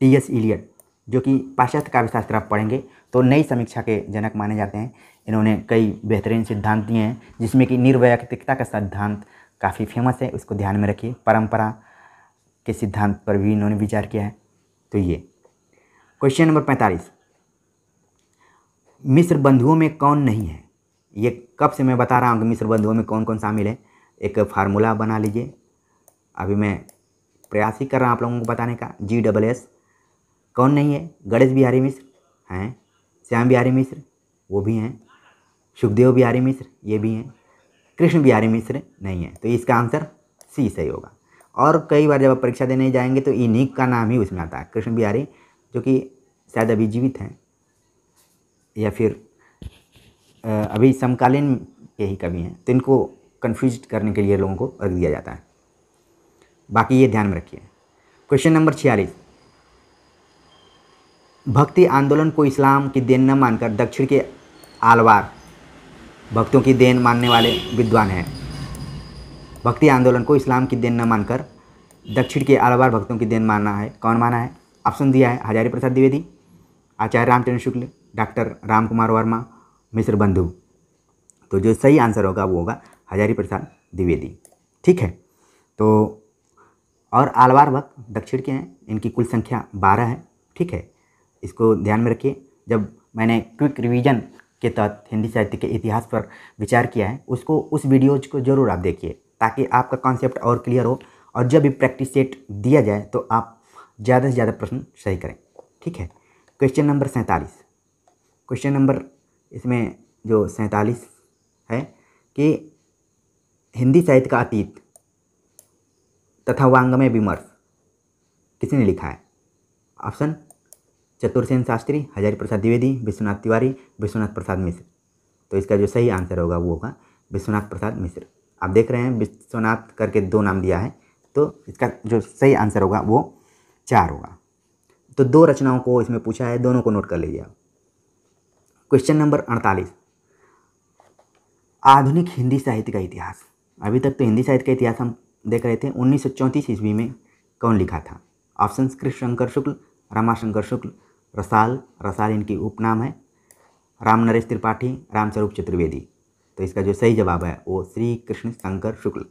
Speaker 1: टी एस इलियट जो कि पाश्चात्य काव्यशास्त्र आप पढ़ेंगे तो नई समीक्षा के जनक माने जाते हैं इन्होंने कई बेहतरीन सिद्धांत दिए हैं जिसमें कि निर्वैयक्तिकता का सिद्धांत काफ़ी फेमस है उसको ध्यान में रखिए परंपरा के सिद्धांत पर भी इन्होंने विचार किया है तो ये क्वेश्चन नंबर पैंतालीस मिस्र बंधुओं में कौन नहीं है ये कब से मैं बता रहा हूँ कि मिस्र बंधुओं में कौन कौन शामिल है एक फार्मूला बना लीजिए अभी मैं प्रयास ही कर रहा हूँ आप लोगों को बताने का जी डबल एस कौन नहीं है गणेश बिहारी मिश्र हैं श्याम बिहारी मिश्र वो भी हैं सुखदेव बिहारी मिश्र ये भी हैं कृष्ण बिहारी मिश्र नहीं है तो इसका आंसर सी सही होगा और कई बार जब आप परीक्षा देने जाएंगे तो इन्हीं का नाम ही उसमें आता है कृष्ण बिहारी जो कि शायद अभी जीवित हैं या फिर अभी समकालीन के ही कवि हैं तो इनको कन्फ्यूज करने के लिए लोगों को रख दिया जाता है बाकी ये ध्यान में रखिए क्वेश्चन नंबर छियालीस भक्ति आंदोलन को इस्लाम की देन न मानकर दक्षिण के आलवार भक्तों की देन मानने वाले विद्वान हैं भक्ति आंदोलन को इस्लाम की देन न मानकर दक्षिण के आलवार भक्तों की देन मानना है कौन माना है ऑप्शन दिया है हजारी प्रसाद द्विवेदी आचार्य रामचंद्र शुक्ल डॉक्टर राम कुमार वर्मा मिश्र बंधु तो जो सही आंसर होगा वो होगा हजारी प्रसाद द्विवेदी ठीक है तो और आलवार भक्त दक्षिण के हैं इनकी कुल संख्या बारह है ठीक है इसको ध्यान में रखिए जब मैंने क्विक रिवीजन के तहत हिंदी साहित्य के इतिहास पर विचार किया है उसको उस वीडियोज को ज़रूर आप देखिए ताकि आपका कॉन्सेप्ट और क्लियर हो और जब भी प्रैक्टिस सेट दिया जाए तो आप ज़्यादा से ज़्यादा प्रश्न सही करें ठीक है क्वेश्चन नंबर सैंतालीस क्वेश्चन नंबर इसमें जो सैंतालीस है कि हिंदी साहित्य का अतीत तथा वांगमय विमर्श किसने लिखा है ऑप्शन चतुरसेन शास्त्री हजारी प्रसाद द्विवेदी विश्वनाथ तिवारी विश्वनाथ प्रसाद मिश्र तो इसका जो सही आंसर होगा वो होगा विश्वनाथ प्रसाद मिश्र आप देख रहे हैं विश्वनाथ करके दो नाम दिया है तो इसका जो सही आंसर होगा वो चार होगा तो दो रचनाओं को इसमें पूछा है दोनों को नोट कर लीजिए आप क्वेश्चन नंबर अड़तालीस आधुनिक हिंदी साहित्य का इतिहास अभी तक तो हिंदी साहित्य का इतिहास हम देख रहे थे उन्नीस ईस्वी में कौन लिखा था ऑप्शन कृष्ण शंकर शुक्ल रमाशंकर शुक्ल रसाल रसाल इनकी उपनाम है राम नरेश त्रिपाठी रामस्वरूप चतुर्वेदी तो इसका जो सही जवाब है वो श्री कृष्ण शंकर शुक्ल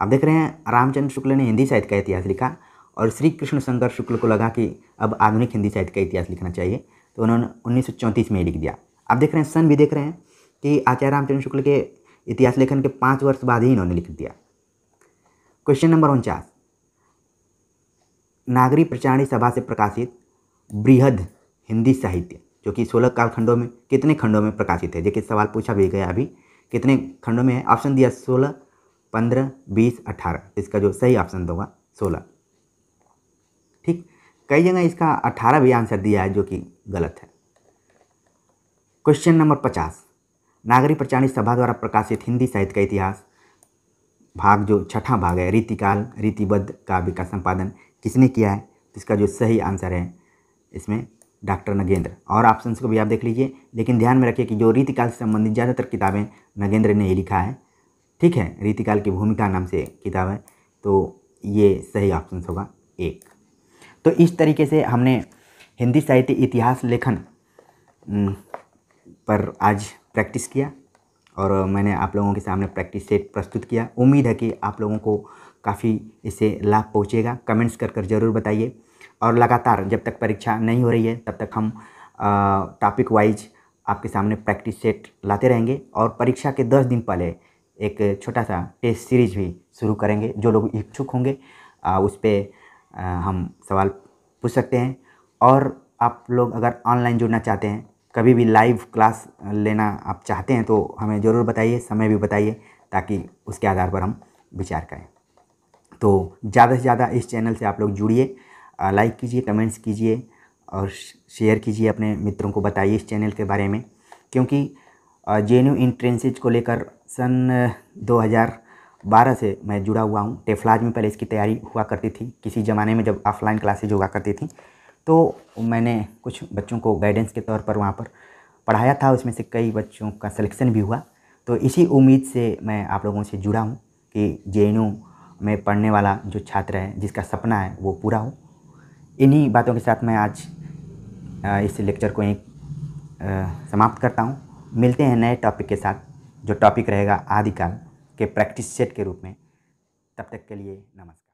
Speaker 1: आप देख रहे हैं रामचंद्र शुक्ल ने हिंदी साहित्य का इतिहास लिखा और श्री कृष्ण शंकर शुक्ल को लगा कि अब आधुनिक हिंदी साहित्य का इतिहास लिखना चाहिए तो उन्होंने उन्नीस में लिख दिया आप देख रहे हैं सन भी देख रहे हैं कि आचार्य रामचंद्र शुक्ल के इतिहास लेखन के पाँच वर्ष बाद ही इन्होंने लिख दिया क्वेश्चन नंबर उनचास नागरी प्रचारणी सभा से प्रकाशित बृहद हिंदी साहित्य जो कि सोलह कालखंडों में कितने खंडों में प्रकाशित है देखिए सवाल पूछा भी गया अभी कितने खंडों में है ऑप्शन दिया सोलह पंद्रह बीस अठारह इसका जो सही ऑप्शन होगा सोलह ठीक कई जगह इसका अठारह भी आंसर दिया है जो कि गलत है क्वेश्चन नंबर पचास नागरी प्रचारित सभा द्वारा प्रकाशित हिंदी साहित्य का इतिहास भाग जो छठा भाग है रीतिकाल रीतिबद्ध काव्य का संपादन किसने किया है इसका जो सही आंसर है इसमें डॉक्टर नगेंद्र और ऑप्शंस को भी आप देख लीजिए लेकिन ध्यान में रखिए कि जो रीतिकाल से संबंधित ज़्यादातर किताबें नगेंद्र ने ही लिखा है ठीक है रीतिकाल की भूमिका नाम से किताब है तो ये सही ऑप्शन होगा एक तो इस तरीके से हमने हिंदी साहित्य इतिहास लेखन पर आज प्रैक्टिस किया और मैंने आप लोगों के सामने प्रैक्टिस सेट प्रस्तुत किया उम्मीद है कि आप लोगों को काफ़ी इससे लाभ पहुँचेगा कमेंट्स कर कर ज़रूर बताइए और लगातार जब तक परीक्षा नहीं हो रही है तब तक हम टॉपिक वाइज आपके सामने प्रैक्टिस सेट लाते रहेंगे और परीक्षा के दस दिन पहले एक छोटा सा टेस्ट सीरीज भी शुरू करेंगे जो लोग इच्छुक होंगे उस पर हम सवाल पूछ सकते हैं और आप लोग अगर ऑनलाइन जुड़ना चाहते हैं कभी भी लाइव क्लास लेना आप चाहते हैं तो हमें ज़रूर बताइए समय भी बताइए ताकि उसके आधार पर हम विचार करें तो ज़्यादा से ज़्यादा इस चैनल से आप लोग जुड़िए लाइक कीजिए कमेंट्स कीजिए और शेयर कीजिए अपने मित्रों को बताइए इस चैनल के बारे में क्योंकि जे एन यू को लेकर सन 2012 से मैं जुड़ा हुआ हूँ टेफलाज में पहले इसकी तैयारी हुआ करती थी किसी ज़माने में जब ऑफलाइन क्लासेज हुआ करती थी तो मैंने कुछ बच्चों को गाइडेंस के तौर पर वहाँ पर पढ़ाया था उसमें से कई बच्चों का सिलेक्शन भी हुआ तो इसी उम्मीद से मैं आप लोगों से जुड़ा हूँ कि जे में पढ़ने वाला जो छात्र है जिसका सपना है वो पूरा हो इन्हीं बातों के साथ मैं आज इस लेक्चर को एक समाप्त करता हूँ मिलते हैं नए टॉपिक के साथ जो टॉपिक रहेगा आदिकाल के प्रैक्टिस सेट के रूप में तब तक के लिए नमस्कार